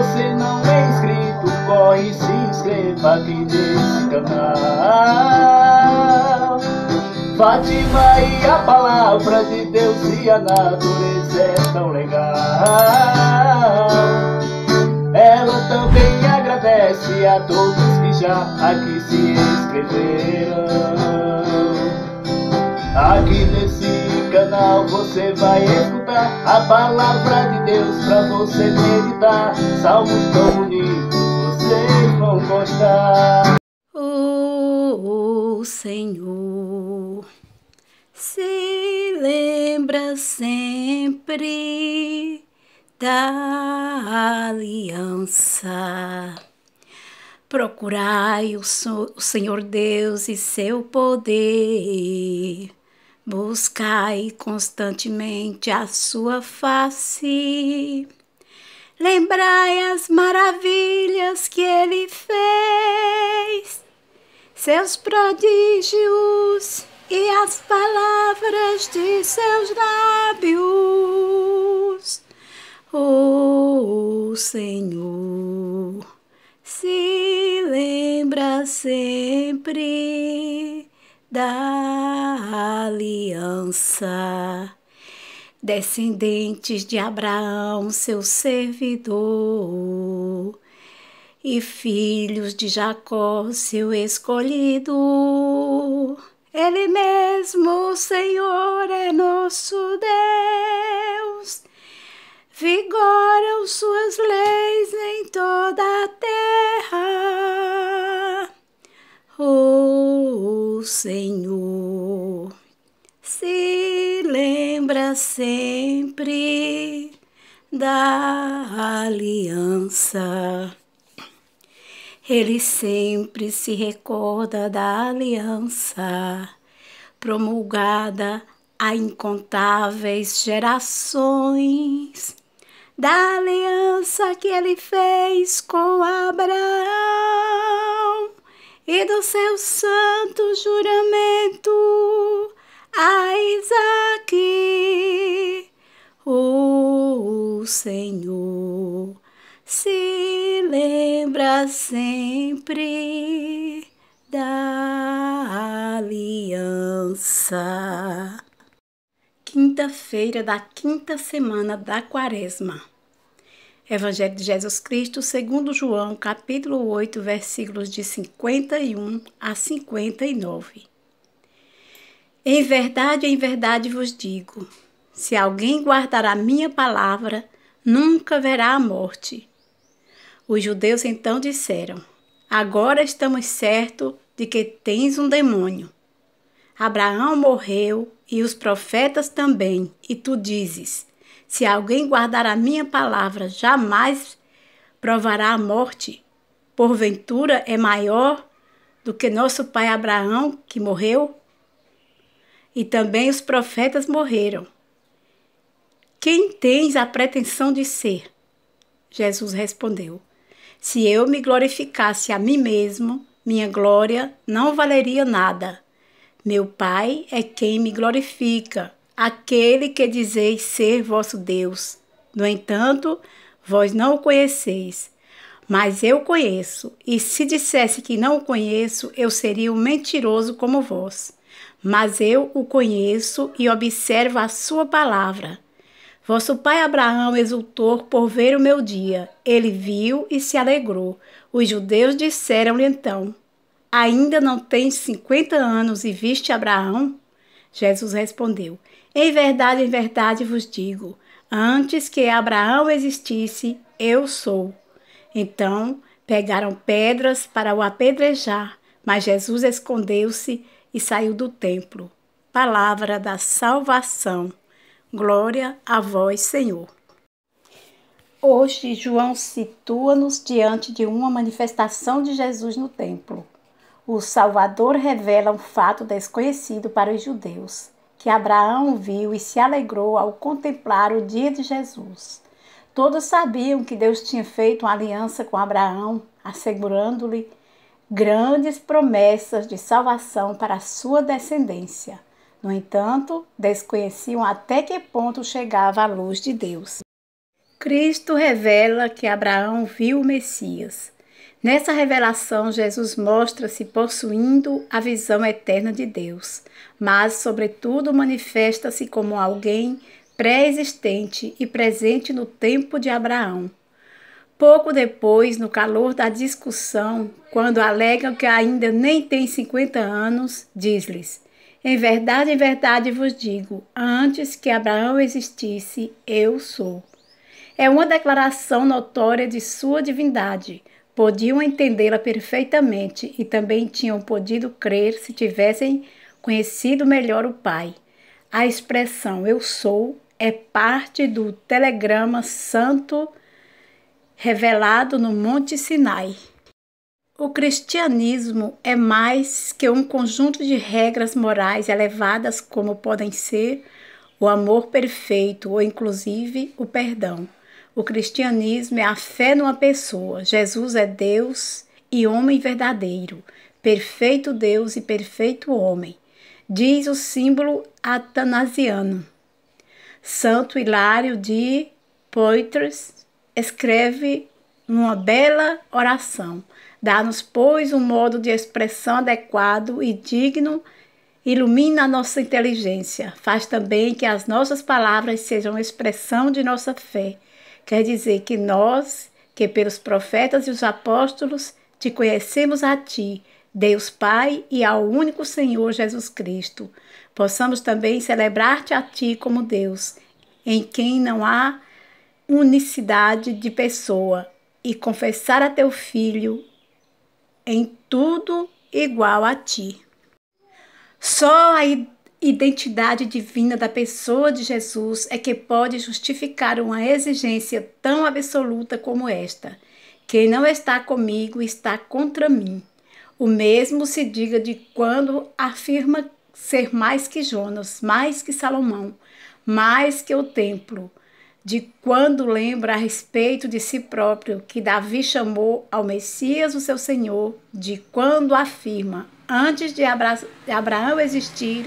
você não é inscrito, corre e se inscreva aqui nesse canal. Fátima e a palavra de Deus e a natureza é tão legal. Ela também agradece a todos que já aqui se inscreveram. Aqui nesse canal você vai escutar lembrar a palavra de Deus pra você meditar. Salmos tão bonitos, vocês vão gostar. O Senhor se lembra sempre da aliança. Procurai o, so o Senhor Deus e seu poder Buscai constantemente a sua face. Lembrai as maravilhas que ele fez, seus prodígios e as palavras de seus lábios. O Senhor se lembra sempre da aliança. Descendentes de Abraão, seu servidor, e filhos de Jacó, seu escolhido. Ele mesmo, o Senhor, é nosso Deus. Vigoram suas leis em toda a Senhor se lembra sempre da aliança. Ele sempre se recorda da aliança promulgada a incontáveis gerações, da aliança que ele fez com Abraão e do seu santo juramento a Isaque, o Senhor se lembra sempre da aliança. Quinta-feira da quinta semana da Quaresma. Evangelho de Jesus Cristo, segundo João, capítulo 8, versículos de 51 a 59. Em verdade, em verdade vos digo: se alguém guardar a minha palavra, nunca verá a morte. Os judeus então disseram: Agora estamos certos de que tens um demônio. Abraão morreu e os profetas também, e tu dizes: se alguém guardar a minha palavra, jamais provará a morte. Porventura é maior do que nosso pai Abraão, que morreu? E também os profetas morreram. Quem tens a pretensão de ser? Jesus respondeu: Se eu me glorificasse a mim mesmo, minha glória não valeria nada. Meu Pai é quem me glorifica aquele que dizeis ser vosso Deus. No entanto, vós não o conheceis, mas eu conheço, e se dissesse que não o conheço, eu seria um mentiroso como vós. Mas eu o conheço e observo a sua palavra. Vosso pai Abraão exultou por ver o meu dia. Ele viu e se alegrou. Os judeus disseram-lhe então: Ainda não tens cinquenta anos e viste Abraão? Jesus respondeu: Em verdade, em verdade vos digo: antes que Abraão existisse, eu sou. Então pegaram pedras para o apedrejar, mas Jesus escondeu-se e saiu do templo. Palavra da salvação. Glória a vós, Senhor. Hoje, João situa-nos diante de uma manifestação de Jesus no templo o Salvador revela um fato desconhecido para os judeus, que Abraão viu e se alegrou ao contemplar o dia de Jesus. Todos sabiam que Deus tinha feito uma aliança com Abraão, assegurando-lhe grandes promessas de salvação para a sua descendência. No entanto, desconheciam até que ponto chegava a luz de Deus. Cristo revela que Abraão viu o Messias Nessa revelação, Jesus mostra-se possuindo a visão eterna de Deus, mas, sobretudo, manifesta-se como alguém pré-existente e presente no tempo de Abraão. Pouco depois, no calor da discussão, quando alegam que ainda nem tem 50 anos, diz-lhes: Em verdade, em verdade vos digo, antes que Abraão existisse, eu sou. É uma declaração notória de sua divindade podiam entendê-la perfeitamente e também tinham podido crer se tivessem conhecido melhor o Pai. A expressão eu sou é parte do telegrama santo revelado no Monte Sinai. O cristianismo é mais que um conjunto de regras morais elevadas, como podem ser o amor perfeito ou inclusive o perdão. O cristianismo é a fé numa pessoa. Jesus é Deus e homem verdadeiro, perfeito Deus e perfeito homem, diz o símbolo atanasiano. Santo Hilário de Poitiers escreve uma bela oração: Dá-nos, pois, um modo de expressão adequado e digno, ilumina a nossa inteligência, faz também que as nossas palavras sejam expressão de nossa fé Quer dizer que nós, que pelos profetas e os apóstolos, te conhecemos a ti, Deus Pai e ao único Senhor Jesus Cristo. Possamos também celebrar-te a ti como Deus, em quem não há unicidade de pessoa, e confessar a teu filho em tudo igual a ti. Só aí identidade divina da pessoa de Jesus é que pode justificar uma exigência tão absoluta como esta: quem não está comigo está contra mim. O mesmo se diga de quando afirma ser mais que Jonas, mais que Salomão, mais que o templo, de quando lembra a respeito de si próprio que Davi chamou ao Messias o seu Senhor, de quando afirma antes de Abra Abraão existir,